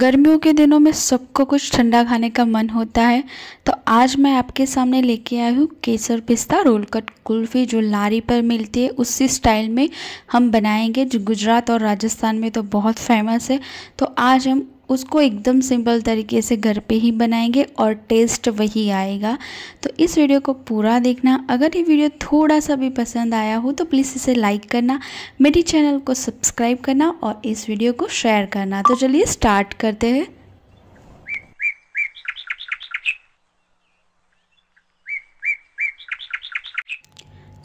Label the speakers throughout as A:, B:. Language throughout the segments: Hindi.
A: गर्मियों के दिनों में सबको कुछ ठंडा खाने का मन होता है तो आज मैं आपके सामने लेके आई हूँ केसर पिस्ता रोल कट कुल्फ़ी जो लारी पर मिलती है उसी स्टाइल में हम बनाएंगे जो गुजरात और राजस्थान में तो बहुत फेमस है तो आज हम उसको एकदम सिंपल तरीके से घर पे ही बनाएंगे और टेस्ट वही आएगा तो इस वीडियो को पूरा देखना अगर ये वीडियो थोड़ा सा भी पसंद आया हो तो प्लीज़ इसे लाइक करना मेरी चैनल को सब्सक्राइब करना और इस वीडियो को शेयर करना तो चलिए स्टार्ट करते हैं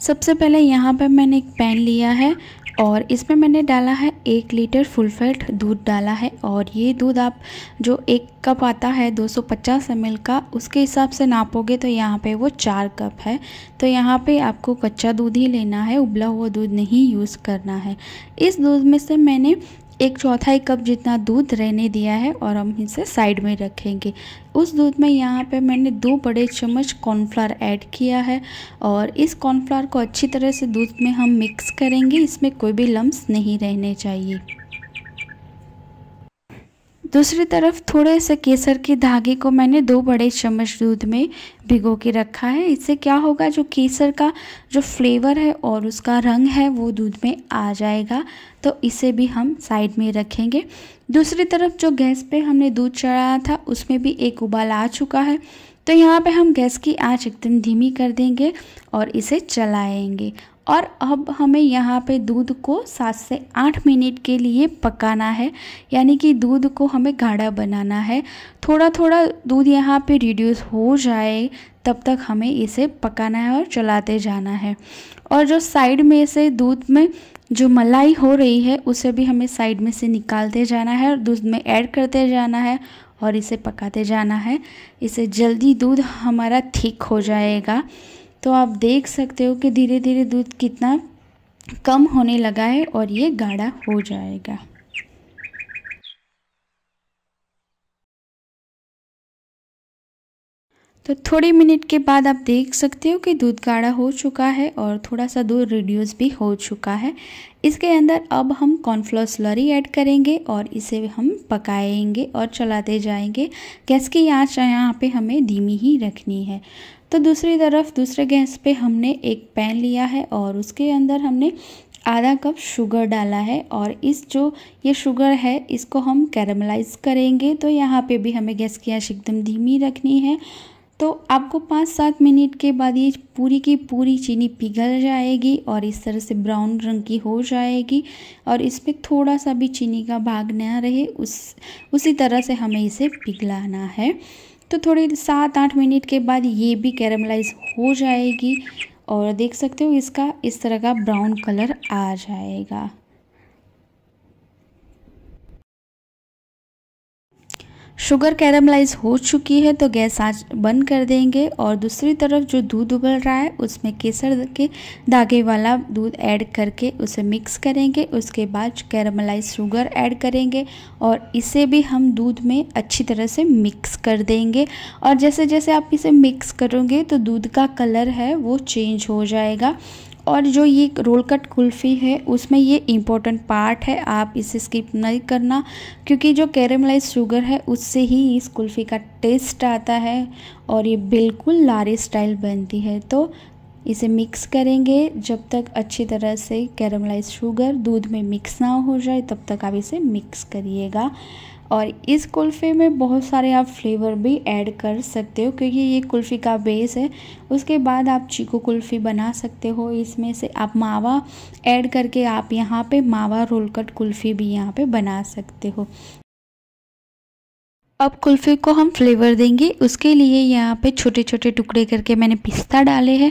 A: सबसे पहले यहाँ पर मैंने एक पैन लिया है और इसमें मैंने डाला है एक लीटर फुल फैट दूध डाला है और ये दूध आप जो एक कप आता है 250 सौ का उसके हिसाब से नापोगे तो यहाँ पे वो चार कप है तो यहाँ पे आपको कच्चा दूध ही लेना है उबला हुआ दूध नहीं यूज़ करना है इस दूध में से मैंने एक चौथाई कप जितना दूध रहने दिया है और हम इसे साइड में रखेंगे उस दूध में यहाँ पे मैंने दो बड़े चम्मच कॉर्नफ्लावर ऐड किया है और इस कॉर्नफ्लावर को अच्छी तरह से दूध में हम मिक्स करेंगे इसमें कोई भी लम्ब नहीं रहने चाहिए दूसरी तरफ थोड़े से केसर के धागे को मैंने दो बड़े चम्मच दूध में भिगो के रखा है इससे क्या होगा जो केसर का जो फ्लेवर है और उसका रंग है वो दूध में आ जाएगा तो इसे भी हम साइड में रखेंगे दूसरी तरफ जो गैस पे हमने दूध चढ़ाया था उसमें भी एक उबाल आ चुका है तो यहाँ पे हम गैस की आंच एकदम धीमी कर देंगे और इसे चलाएंगे और अब हमें यहाँ पे दूध को सात से आठ मिनट के लिए पकाना है यानी कि दूध को हमें गाढ़ा बनाना है थोड़ा थोड़ा दूध यहाँ पे रिड्यूस हो जाए तब तक हमें इसे पकाना है और चलाते जाना है और जो साइड में से दूध में जो मलाई हो रही है उसे भी हमें साइड में से निकालते जाना है और दूध में ऐड करते जाना है और इसे पकाते जाना है इसे जल्दी दूध हमारा ठीक हो जाएगा तो आप देख सकते हो कि धीरे धीरे दूध कितना कम होने लगा है और ये गाढ़ा हो जाएगा तो थोड़े मिनट के बाद आप देख सकते हो कि दूध गाढ़ा हो चुका है और थोड़ा सा दूध रिड्यूस भी हो चुका है इसके अंदर अब हम कॉर्नफ्लोर स्लरी ऐड करेंगे और इसे हम पकाएंगे और चलाते जाएंगे गैस की आँच यहाँ पे हमें धीमी ही रखनी है तो दूसरी तरफ दूसरे गैस पे हमने एक पैन लिया है और उसके अंदर हमने आधा कप शुगर डाला है और इस जो ये शुगर है इसको हम कैरमलाइज करेंगे तो यहाँ पे भी हमें गैस की आश एकदम धीमी रखनी है तो आपको पाँच सात मिनट के बाद ये पूरी की पूरी चीनी पिघल जाएगी और इस तरह से ब्राउन रंग की हो जाएगी और इस पर थोड़ा सा भी चीनी का भाग ना रहे उस उसी तरह से हमें इसे पिघलाना है तो थोड़ी सात आठ मिनट के बाद ये भी कैरमलाइज हो जाएगी और देख सकते हो इसका इस तरह का ब्राउन कलर आ जाएगा शुगर कैरामलाइज हो चुकी है तो गैस आज बंद कर देंगे और दूसरी तरफ जो दूध उबल रहा है उसमें केसर के धागे वाला दूध ऐड करके उसे मिक्स करेंगे उसके बाद कैरामलाइज शुगर ऐड करेंगे और इसे भी हम दूध में अच्छी तरह से मिक्स कर देंगे और जैसे जैसे आप इसे मिक्स करोगे तो दूध का कलर है वो चेंज हो जाएगा और जो ये रोल कट कुल्फ़ी है उसमें ये इम्पोर्टेंट पार्ट है आप इसे स्किप नहीं करना क्योंकि जो कैरमलाइज शुगर है उससे ही इस कुल्फ़ी का टेस्ट आता है और ये बिल्कुल लारी स्टाइल बनती है तो इसे मिक्स करेंगे जब तक अच्छी तरह से कैरमलाइज शुगर दूध में मिक्स ना हो जाए तब तक आप इसे मिक्स करिएगा और इस कुल्फ़ी में बहुत सारे आप फ्लेवर भी ऐड कर सकते हो क्योंकि ये कुल्फ़ी का बेस है उसके बाद आप चीकू कुल्फ़ी बना सकते हो इसमें से आप मावा ऐड करके आप यहाँ पे मावा रोल कट कुल्फ़ी भी यहाँ पे बना सकते हो अब कुल्फ़ी को हम फ्लेवर देंगे उसके लिए यहाँ पे छोटे छोटे टुकड़े करके मैंने पिस्ता डाले हैं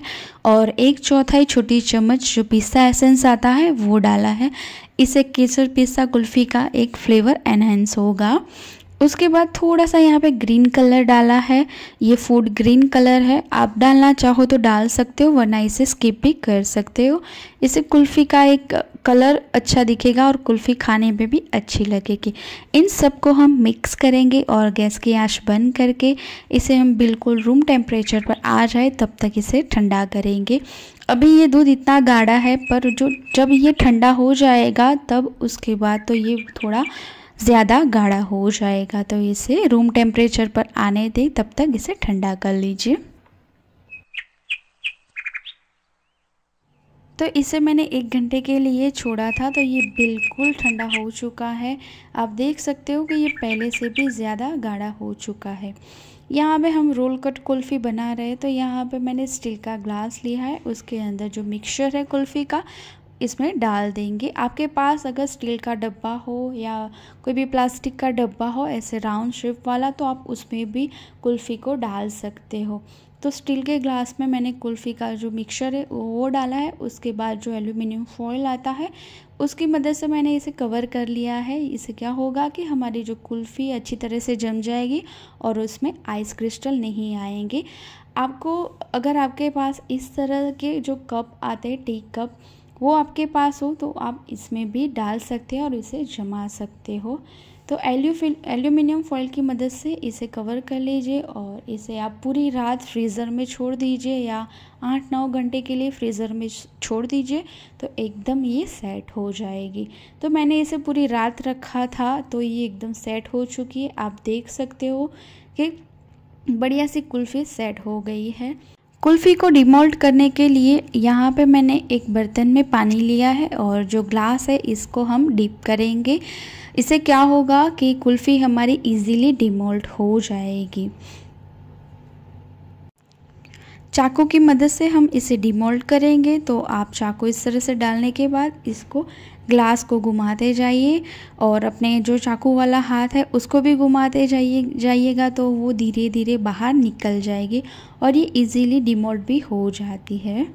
A: और एक चौथाई छोटी चम्मच जो पिस्ता एसेंस आता है वो डाला है इससे केसर पिस्ता कुल्फ़ी का एक फ्लेवर एनहेंस होगा उसके बाद थोड़ा सा यहाँ पे ग्रीन कलर डाला है ये फूड ग्रीन कलर है आप डालना चाहो तो डाल सकते हो वरना इसे स्किप भी कर सकते हो इसे कुल्फ़ी का एक कलर अच्छा दिखेगा और कुल्फ़ी खाने में भी अच्छी लगेगी इन सब को हम मिक्स करेंगे और गैस की आंच बंद करके इसे हम बिल्कुल रूम टेम्परेचर पर आ जाए तब तक इसे ठंडा करेंगे अभी ये दूध इतना गाढ़ा है पर जो जब ये ठंडा हो जाएगा तब उसके बाद तो ये थोड़ा ज़्यादा गाढ़ा हो जाएगा तो इसे रूम टेम्परेचर पर आने दें तब तक इसे ठंडा कर लीजिए तो इसे मैंने एक घंटे के लिए छोड़ा था तो ये बिल्कुल ठंडा हो चुका है आप देख सकते हो कि ये पहले से भी ज़्यादा गाढ़ा हो चुका है यहाँ पे हम रोल कट कुल्फ़ी बना रहे हैं तो यहाँ पे मैंने स्टील का ग्लास लिया है उसके अंदर जो मिक्सचर है कुल्फ़ी का इसमें डाल देंगे आपके पास अगर स्टील का डब्बा हो या कोई भी प्लास्टिक का डब्बा हो ऐसे राउंड शेप वाला तो आप उसमें भी कुल्फ़ी को डाल सकते हो तो स्टील के ग्लास में मैंने कुल्फ़ी का जो मिक्सर है वो डाला है उसके बाद जो एल्यूमिनियम फॉइल आता है उसकी मदद से मैंने इसे कवर कर लिया है इसे क्या होगा कि हमारी जो कुल्फ़ी अच्छी तरह से जम जाएगी और उसमें आइस क्रिस्टल नहीं आएंगे आपको अगर आपके पास इस तरह के जो कप आते हैं टी कप वो आपके पास हो तो आप इसमें भी डाल सकते हो और इसे जमा सकते हो तो एल्यूफिल एल्यूमिनियम फॉइल की मदद से इसे कवर कर लीजिए और इसे आप पूरी रात फ्रीज़र में छोड़ दीजिए या आठ नौ घंटे के लिए फ्रीज़र में छोड़ दीजिए तो एकदम ये सेट हो जाएगी तो मैंने इसे पूरी रात रखा था तो ये एकदम सेट हो चुकी है आप देख सकते हो कि बढ़िया सी कुल्फ़ी सेट हो गई है कुल्फ़ी को डिमोल्ट करने के लिए यहाँ पे मैंने एक बर्तन में पानी लिया है और जो ग्लास है इसको हम डीप करेंगे इससे क्या होगा कि कुल्फ़ी हमारी इजीली डिमोल्ट हो जाएगी चाकू की मदद से हम इसे डिमोल्ड करेंगे तो आप चाकू इस तरह से डालने के बाद इसको ग्लास को घुमाते जाइए और अपने जो चाकू वाला हाथ है उसको भी घुमाते जाइए जाइएगा तो वो धीरे धीरे बाहर निकल जाएगी और ये इजीली डिमोल्ड भी हो जाती है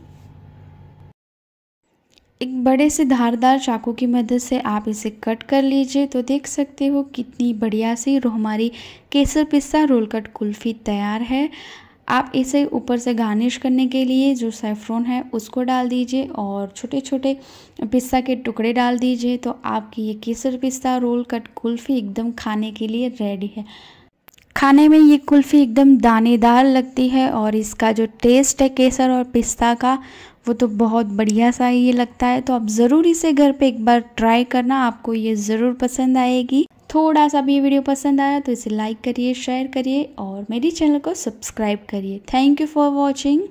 A: एक बड़े से धारदार चाकू की मदद से आप इसे कट कर लीजिए तो देख सकते हो कितनी बढ़िया सी हमारी केसर पिस्ता रोल कट कुल्फ़ी तैयार है आप इसे ऊपर से गार्निश करने के लिए जो सेफ्रोन है उसको डाल दीजिए और छोटे छोटे पिस्ता के टुकड़े डाल दीजिए तो आपकी ये केसर पिस्ता रोल कट कुल्फ़ी एकदम खाने के लिए रेडी है खाने में ये कुल्फ़ी एकदम दानेदार लगती है और इसका जो टेस्ट है केसर और पिस्ता का वो तो बहुत बढ़िया सा ये लगता है तो आप ज़रूर इसे घर पे एक बार ट्राई करना आपको ये ज़रूर पसंद आएगी थोड़ा सा भी ये वीडियो पसंद आया तो इसे लाइक करिए शेयर करिए और मेरे चैनल को सब्सक्राइब करिए थैंक यू फॉर वॉचिंग